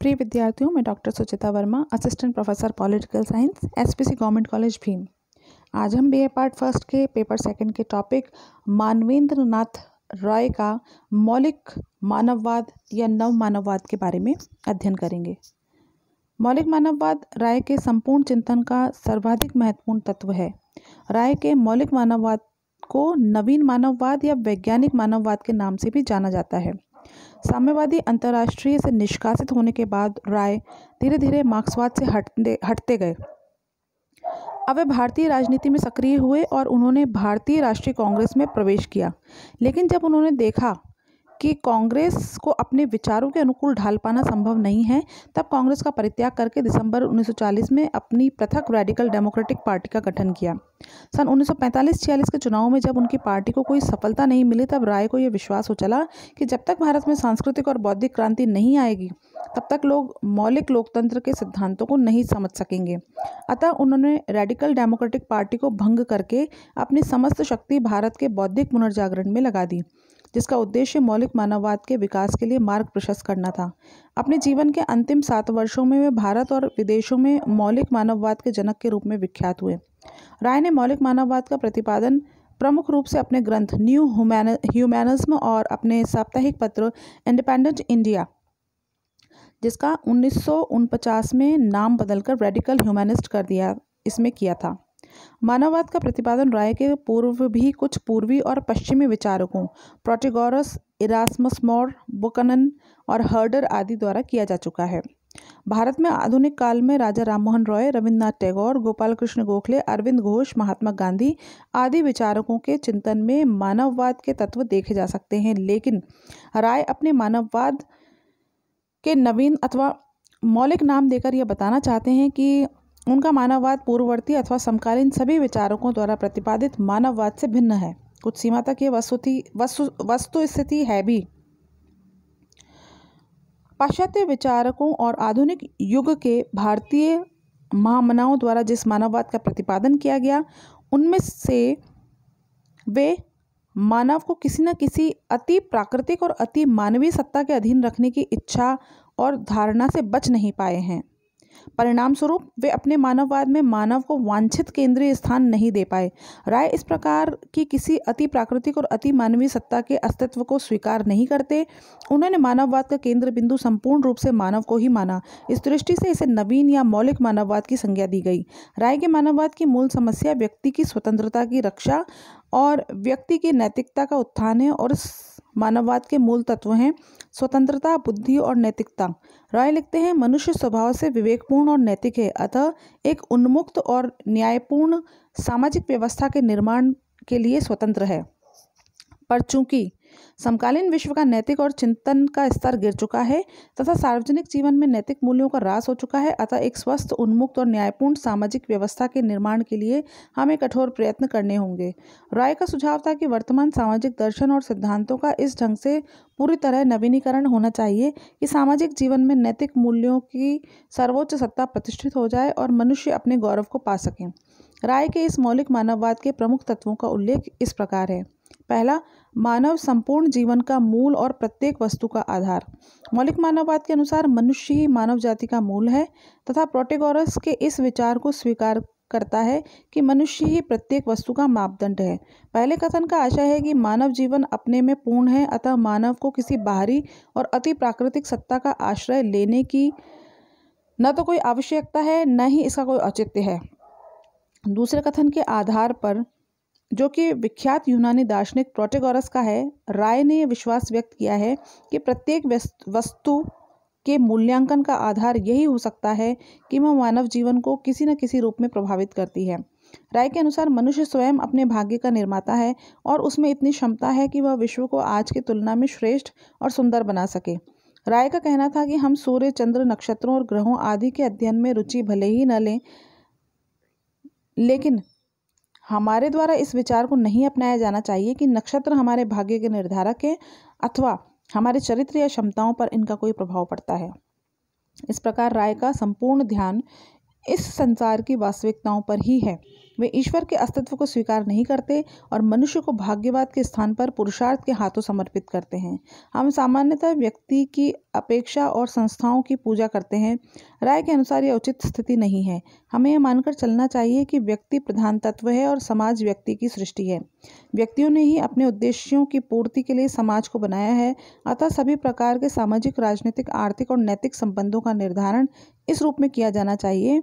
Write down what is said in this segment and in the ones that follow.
प्रिय विद्यार्थियों मैं doctor Suchita Verma assistant professor political science SPC government college Bhim आज हम बी ए पार्ट फर्स्ट के पेपर सेकंड के टॉपिक मानवेंद्र नाथ रॉय का मौलिक मानववाद या नव मानववाद के बारे में अध्ययन करेंगे मौलिक मानववाद राय के संपूर्ण चिंतन का सर्वाधिक महत्वपूर्ण तत्व है राय के मौलिक मानववाद को नवीन मानववाद या वैज्ञानिक मानववाद के नाम से भी जाना जाता है साम्यवादी अंतर्राष्ट्रीय से निष्कासित होने के बाद राय धीरे धीरे मार्क्सवाद से हटते हटते गए अब वे भारतीय राजनीति में सक्रिय हुए और उन्होंने भारतीय राष्ट्रीय कांग्रेस में प्रवेश किया लेकिन जब उन्होंने देखा कि कांग्रेस को अपने विचारों के अनुकूल ढाल पाना संभव नहीं है तब कांग्रेस का परित्याग करके दिसंबर 1940 में अपनी पृथक रेडिकल डेमोक्रेटिक पार्टी का गठन किया सन 1945-46 के चुनाव में जब उनकी पार्टी को कोई सफलता नहीं मिली तब राय को यह विश्वास हो चला कि जब तक भारत में सांस्कृतिक और बौद्धिक क्रांति नहीं आएगी तब तक लोग मौलिक लोकतंत्र के सिद्धांतों को नहीं समझ सकेंगे अतः उन्होंने रेडिकल डेमोक्रेटिक पार्टी को भंग करके अपनी समस्त शक्ति भारत के बौद्धिक पुनर्जागरण में लगा दी जिसका उद्देश्य मौलिक मानववाद के विकास के लिए मार्ग प्रशस्त करना था अपने जीवन के अंतिम सात वर्षों में वे भारत और विदेशों में मौलिक मानववाद के जनक के रूप में विख्यात हुए राय ने मौलिक मानववाद का प्रतिपादन प्रमुख रूप से अपने ग्रंथ न्यू ह्यूमैनिज्म और अपने साप्ताहिक पत्र इंडिपेंडेंट इंडिया जिसका उन्नीस में नाम बदलकर रेडिकल ह्यूमैनिस्ट कर दिया इसमें किया था मानववाद का प्रतिपादन राय के पूर्व भी कुछ पूर्वी और पश्चिमी विचारकों प्रोटेगोरस इरासमसमोर बुकनन और हर्डर आदि द्वारा किया जा चुका है भारत में आधुनिक काल में राजा राममोहन रॉय रविन्द्रनाथ टैगोर गोपाल कृष्ण गोखले अरविंद घोष महात्मा गांधी आदि विचारकों के चिंतन में मानववाद के तत्व देखे जा सकते हैं लेकिन राय अपने मानववाद के नवीन अथवा मौलिक नाम देकर यह बताना चाहते हैं कि उनका मानववाद पूर्ववर्ती अथवा समकालीन सभी विचारकों द्वारा प्रतिपादित मानववाद से भिन्न है कुछ सीमा तक ये वस्तुति वस्तु वस्तु स्थिति है भी पाश्चात्य विचारकों और आधुनिक युग के भारतीय महामनाओं द्वारा जिस मानववाद का प्रतिपादन किया गया उनमें से वे मानव को किसी न किसी अति प्राकृतिक और अति मानवीय सत्ता के अधीन रखने की इच्छा और धारणा से बच नहीं पाए हैं परिणामस्वरूप वे अपने मानववाद में मानव को वांछित केंद्रीय स्थान नहीं दे पाए राय इस प्रकार की किसी अति प्राकृतिक और अति मानवीय सत्ता के अस्तित्व को स्वीकार नहीं करते उन्होंने मानववाद का केंद्र बिंदु संपूर्ण रूप से मानव को ही माना इस दृष्टि से इसे नवीन या मौलिक मानववाद की संज्ञा दी गई राय के मानववाद की मूल समस्या व्यक्ति की स्वतंत्रता की रक्षा और व्यक्ति की नैतिकता का उत्थान है और मानववाद के मूल तत्व हैं स्वतंत्रता बुद्धि और नैतिकता रॉय लिखते हैं मनुष्य स्वभाव से विवेकपूर्ण और नैतिक है अतः एक उन्मुक्त और न्यायपूर्ण सामाजिक व्यवस्था के निर्माण के लिए स्वतंत्र है पर चूंकि समकालीन विश्व का नैतिक और चिंतन का स्तर गिर चुका है तथा सार्वजनिक जीवन में नैतिक मूल्यों का रास हो चुका है अतः एक स्वस्थ उन्मुक्त और न्यायपूर्ण सामाजिक व्यवस्था के निर्माण के लिए हमें कठोर प्रयत्न करने होंगे राय का सुझाव था कि वर्तमान सामाजिक दर्शन और सिद्धांतों का इस ढंग से पूरी तरह नवीनीकरण होना चाहिए कि सामाजिक जीवन में नैतिक मूल्यों की सर्वोच्च सत्ता प्रतिष्ठित हो जाए और मनुष्य अपने गौरव को पा सकें राय के इस मौलिक मानववाद के प्रमुख तत्वों का उल्लेख इस प्रकार है पहला मानव संपूर्ण जीवन का मूल और प्रत्येक वस्तु का आधार मौलिक मानववाद के अनुसार मनुष्य ही मानव जाति का मूल है तथा प्रोटेगोरस के इस विचार को स्वीकार करता है कि मनुष्य ही प्रत्येक वस्तु का मापदंड है पहले कथन का आशय है कि मानव जीवन अपने में पूर्ण है अतः मानव को किसी बाहरी और अति प्राकृतिक सत्ता का आश्रय लेने की न तो कोई आवश्यकता है न ही इसका कोई औचित्य है दूसरे कथन के आधार पर जो कि विख्यात यूनानी दार्शनिक प्रोटेगोरस का है राय ने विश्वास व्यक्त किया है कि प्रत्येक वस्तु के मूल्यांकन का आधार यही हो सकता है कि वह मानव जीवन को किसी न किसी रूप में प्रभावित करती है राय के अनुसार मनुष्य स्वयं अपने भाग्य का निर्माता है और उसमें इतनी क्षमता है कि वह विश्व को आज की तुलना में श्रेष्ठ और सुंदर बना सके राय का कहना था कि हम सूर्य चंद्र नक्षत्रों और ग्रहों आदि के अध्ययन में रुचि भले ही न लें लेकिन हमारे द्वारा इस विचार को नहीं अपनाया जाना चाहिए कि नक्षत्र हमारे भाग्य के निर्धारक हैं अथवा हमारे चरित्र या क्षमताओं पर इनका कोई प्रभाव पड़ता है इस प्रकार राय का संपूर्ण ध्यान इस संसार की वास्तविकताओं पर ही है वे ईश्वर के अस्तित्व को स्वीकार नहीं करते और मनुष्य को भाग्यवाद के स्थान पर पुरुषार्थ के हाथों समर्पित करते हैं हम सामान्यतः व्यक्ति की अपेक्षा और संस्थाओं की पूजा करते हैं राय के अनुसार यह उचित स्थिति नहीं है हमें यह मानकर चलना चाहिए कि व्यक्ति प्रधान तत्व है और समाज व्यक्ति की सृष्टि है व्यक्तियों ने ही अपने उद्देश्यों की पूर्ति के लिए समाज को बनाया है अतः सभी प्रकार के सामाजिक राजनीतिक आर्थिक और नैतिक संबंधों का निर्धारण इस रूप में किया जाना चाहिए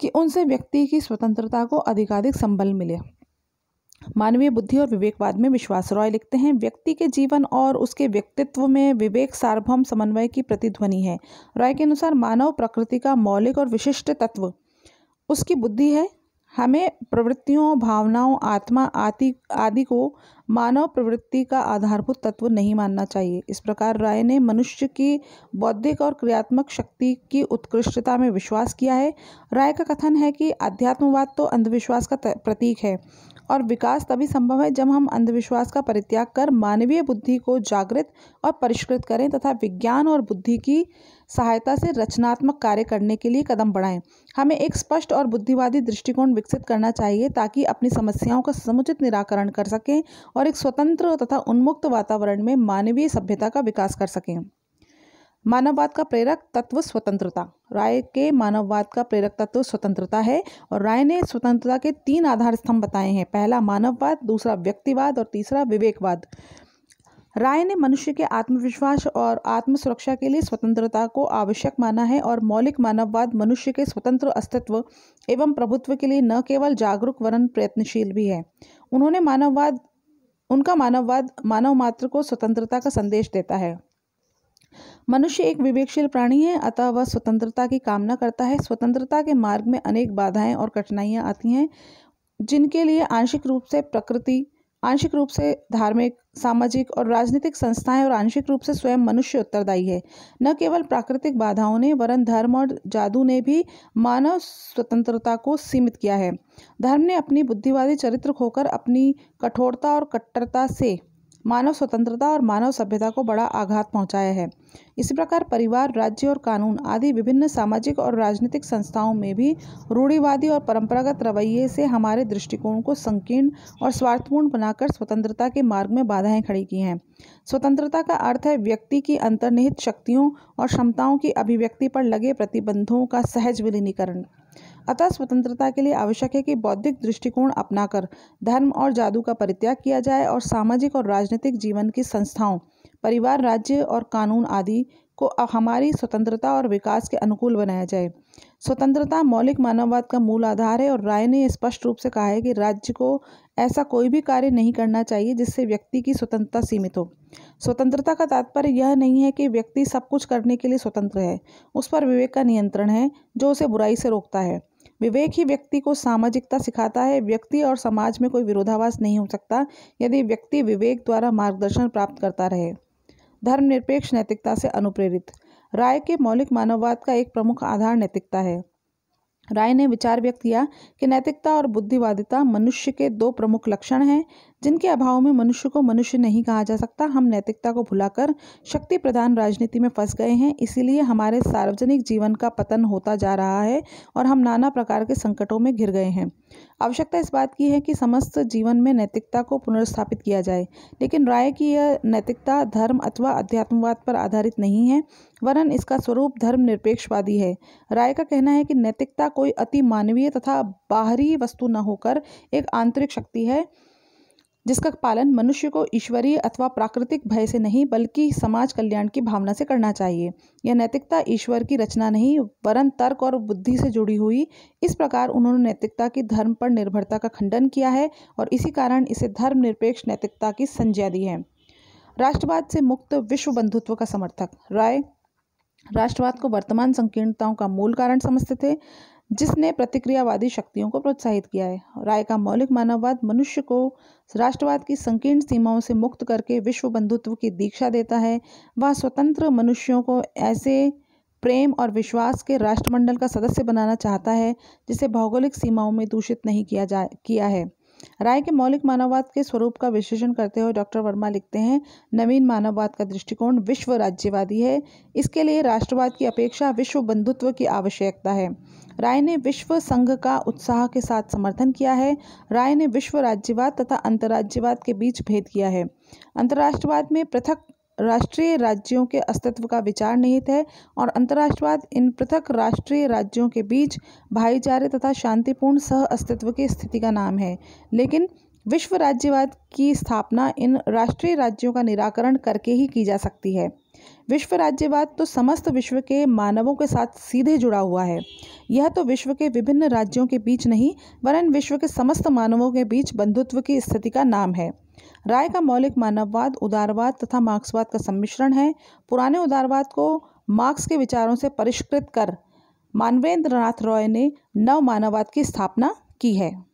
कि उनसे व्यक्ति की स्वतंत्रता को अधिकाधिक संबल मिले मानवीय बुद्धि और विवेकवाद में विश्वास रॉय लिखते हैं व्यक्ति के जीवन और उसके व्यक्तित्व में विवेक सार्वभौम समन्वय की प्रतिध्वनि है रॉय के अनुसार मानव प्रकृति का मौलिक और विशिष्ट तत्व उसकी बुद्धि है हमें प्रवृत्तियों भावनाओं आत्मा आदि आदि को मानव प्रवृत्ति का आधारभूत तत्व नहीं मानना चाहिए इस प्रकार राय ने मनुष्य की बौद्धिक और क्रियात्मक शक्ति की उत्कृष्टता में विश्वास किया है राय का कथन है कि अध्यात्मवाद तो अंधविश्वास का प्रतीक है और विकास तभी संभव है जब हम अंधविश्वास का परित्याग कर मानवीय बुद्धि को जागृत और परिष्कृत करें तथा विज्ञान और बुद्धि की सहायता से रचनात्मक कार्य करने के लिए कदम बढ़ाएं हमें एक स्पष्ट और बुद्धिवादी दृष्टिकोण विकसित करना चाहिए ताकि अपनी समस्याओं का समुचित निराकरण कर सकें और एक स्वतंत्र तथा उन्मुक्त वातावरण में मानवीय सभ्यता का विकास कर सकें मानववाद का प्रेरक तत्व स्वतंत्रता राय के मानववाद का प्रेरक तत्व स्वतंत्रता है और राय ने स्वतंत्रता के तीन आधार स्तंभ बताए हैं पहला मानववाद दूसरा व्यक्तिवाद और तीसरा विवेकवाद राय ने मनुष्य के आत्मविश्वास और आत्मसुरक्षा के लिए स्वतंत्रता को आवश्यक माना है और मौलिक मानववाद मनुष्य के स्वतंत्र अस्तित्व एवं प्रभुत्व के लिए न केवल जागरूक वरण प्रयत्नशील भी है उन्होंने मानववाद उनका मानववाद मानव मात्र को स्वतंत्रता का संदेश देता है मनुष्य एक विवेकशील प्राणी है अतः वह स्वतंत्रता की कामना करता है स्वतंत्रता के मार्ग में अनेक बाधाएं और कठिनाइयां आती हैं जिनके लिए आंशिक रूप से प्रकृति आंशिक रूप से धार्मिक सामाजिक और राजनीतिक संस्थाएं और आंशिक रूप से स्वयं मनुष्य उत्तरदायी है न केवल प्राकृतिक बाधाओं ने वरन धर्म और जादू ने भी मानव स्वतंत्रता को सीमित किया है धर्म ने अपनी बुद्धिवादी चरित्र खोकर अपनी कठोरता और कट्टरता से मानव स्वतंत्रता और मानव सभ्यता को बड़ा आघात पहुंचाया है इसी प्रकार परिवार राज्य और कानून आदि विभिन्न सामाजिक और राजनीतिक संस्थाओं में भी रूढ़िवादी और परंपरागत रवैये से हमारे दृष्टिकोण को संकीर्ण और स्वार्थपूर्ण बनाकर स्वतंत्रता के मार्ग में बाधाएं खड़ी की हैं स्वतंत्रता का अर्थ है व्यक्ति की अंतर्निहित शक्तियों और क्षमताओं की अभिव्यक्ति पर लगे प्रतिबंधों का सहज विलीनीकरण अतः स्वतंत्रता के लिए आवश्यक है कि बौद्धिक दृष्टिकोण अपनाकर धर्म और जादू का परित्याग किया जाए और सामाजिक और राजनीतिक जीवन की संस्थाओं परिवार राज्य और कानून आदि को हमारी स्वतंत्रता और विकास के अनुकूल बनाया जाए स्वतंत्रता मौलिक मानववाद का मूल आधार है और राय ने स्पष्ट रूप से कहा है कि राज्य को ऐसा कोई भी कार्य नहीं करना चाहिए जिससे व्यक्ति की स्वतंत्रता सीमित हो स्वतंत्रता का तात्पर्य यह नहीं है कि व्यक्ति सब कुछ करने के लिए स्वतंत्र है उस पर विवेक का नियंत्रण है जो उसे बुराई से रोकता है विवेक ही व्यक्ति को सामाजिकता सिखाता है व्यक्ति और समाज में कोई विरोधाभास नहीं हो सकता यदि व्यक्ति विवेक द्वारा मार्गदर्शन प्राप्त करता रहे धर्मनिरपेक्ष नैतिकता से अनुप्रेरित राय के मौलिक मानववाद का एक प्रमुख आधार नैतिकता है राय ने विचार व्यक्त किया कि नैतिकता और बुद्धिवादिता मनुष्य के दो प्रमुख लक्षण हैं जिनके अभाव में मनुष्य को मनुष्य नहीं कहा जा सकता हम नैतिकता को भुलाकर शक्ति प्रधान राजनीति में फंस गए हैं इसीलिए हमारे सार्वजनिक जीवन का पतन होता जा रहा है और हम नाना प्रकार के संकटों में घिर गए हैं आवश्यकता इस बात की है कि समस्त जीवन में नैतिकता को पुनर्स्थापित किया जाए लेकिन राय की यह नैतिकता धर्म अथवा अध्यात्मवाद पर आधारित नहीं है वरन इसका स्वरूप धर्मनिरपेक्षवादी है राय का कहना है कि नैतिकता कोई अति मानवीय तथा बाहरी वस्तु न होकर एक आंतरिक शक्ति है जिसका पालन मनुष्य को ईश्वरीय अथवा प्राकृतिक भय से नहीं बल्कि समाज कल्याण की भावना से करना चाहिए यह नैतिकता ईश्वर की रचना नहीं वरन तर्क और बुद्धि से जुड़ी हुई इस प्रकार उन्होंने नैतिकता की धर्म पर निर्भरता का खंडन किया है और इसी कारण इसे धर्मनिरपेक्ष नैतिकता की संज्ञा दी है राष्ट्रवाद से मुक्त विश्व बंधुत्व का समर्थक राय राष्ट्रवाद को वर्तमान संकीर्णताओं का मूल कारण समझते थे जिसने प्रतिक्रियावादी शक्तियों को प्रोत्साहित किया है राय का मौलिक मानववाद मनुष्य को राष्ट्रवाद की संकीर्ण सीमाओं से मुक्त करके विश्व बंधुत्व की दीक्षा देता है वह स्वतंत्र मनुष्यों को ऐसे प्रेम और विश्वास के राष्ट्रमंडल का सदस्य बनाना चाहता है जिसे भौगोलिक सीमाओं में दूषित नहीं किया जा किया है राय के मौलिक मानववाद के स्वरूप का विश्लेषण करते हुए डॉक्टर वर्मा लिखते हैं नवीन मानववाद का दृष्टिकोण विश्व राज्यवादी है इसके लिए राष्ट्रवाद की अपेक्षा विश्व बंधुत्व की आवश्यकता है राय ने विश्व संघ का उत्साह के साथ समर्थन किया है राय ने विश्व राज्यवाद तथा अंतर्राज्यवाद के बीच भेद किया है अंतर्राष्ट्रवाद में पृथक राष्ट्रीय राज्यों के अस्तित्व का विचार निहित है और अंतर्राष्ट्रवाद इन पृथक राष्ट्रीय राज्यों के बीच भाईचारे तथा शांतिपूर्ण सह अस्तित्व की स्थिति का नाम है लेकिन विश्व राज्यवाद की स्थापना इन राष्ट्रीय राज्यों का निराकरण करके ही की जा सकती है विश्व राज्यवाद तो समस्त विश्व के मानवों के साथ सीधे जुड़ा हुआ है यह तो विश्व के विभिन्न राज्यों के बीच नहीं वरन विश्व के समस्त मानवों के बीच बंधुत्व की स्थिति का नाम है राय का मौलिक मानववाद उदारवाद तथा मार्क्सवाद का सम्मिश्रण है पुराने उदारवाद को मार्क्स के विचारों से परिष्कृत कर मानवेंद्र नाथ रॉय ने नव मानववाद की स्थापना की है